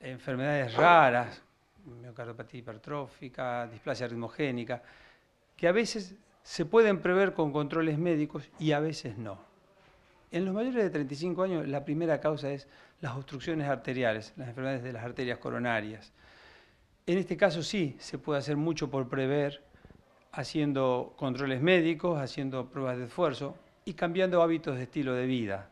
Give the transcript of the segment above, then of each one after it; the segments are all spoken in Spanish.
enfermedades raras, miocardiopatía hipertrófica, displasia ritmogénica, que a veces se pueden prever con controles médicos y a veces no. En los mayores de 35 años la primera causa es las obstrucciones arteriales, las enfermedades de las arterias coronarias. En este caso sí se puede hacer mucho por prever haciendo controles médicos, haciendo pruebas de esfuerzo y cambiando hábitos de estilo de vida.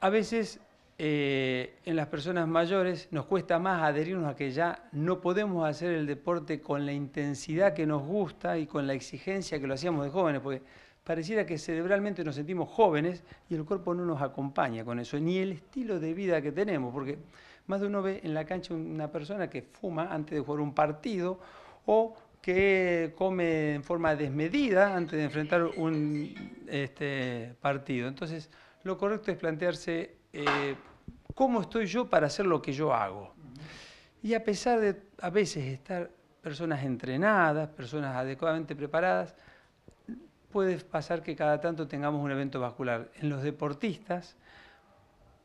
A veces eh, en las personas mayores nos cuesta más adherirnos a que ya no podemos hacer el deporte con la intensidad que nos gusta y con la exigencia que lo hacíamos de jóvenes, porque pareciera que cerebralmente nos sentimos jóvenes y el cuerpo no nos acompaña con eso, ni el estilo de vida que tenemos, porque más de uno ve en la cancha una persona que fuma antes de jugar un partido o que come en forma desmedida antes de enfrentar un este, partido. Entonces, lo correcto es plantearse eh, ¿cómo estoy yo para hacer lo que yo hago? Y a pesar de a veces estar personas entrenadas, personas adecuadamente preparadas, puede pasar que cada tanto tengamos un evento vascular. En los deportistas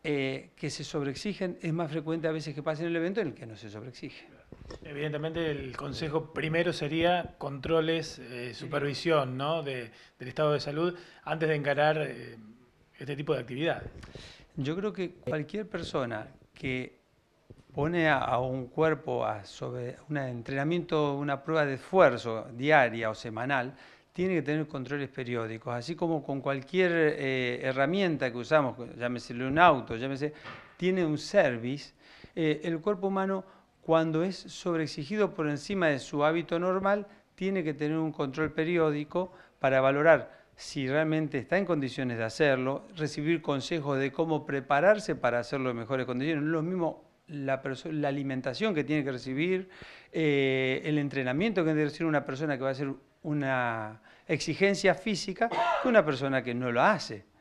eh, que se sobreexigen, es más frecuente a veces que pasen el evento en el que no se sobreexigen Evidentemente el consejo primero sería controles, eh, supervisión ¿no? del estado de salud antes de encarar este tipo de actividades. Yo creo que cualquier persona que pone a, un cuerpo a sobre un entrenamiento, una prueba de esfuerzo diaria o semanal, tiene que tener controles periódicos, así como con cualquier eh, herramienta que usamos, llámese un auto, llámese, tiene un service, eh, el cuerpo humano cuando es sobreexigido por encima de su hábito normal, tiene que tener un control periódico para valorar si realmente está en condiciones de hacerlo, recibir consejos de cómo prepararse para hacerlo en mejores condiciones. lo mismo la, alimentación que tiene que recibir, eh, el entrenamiento que tiene que recibir una persona que va a hacer una exigencia física que una persona que no lo hace.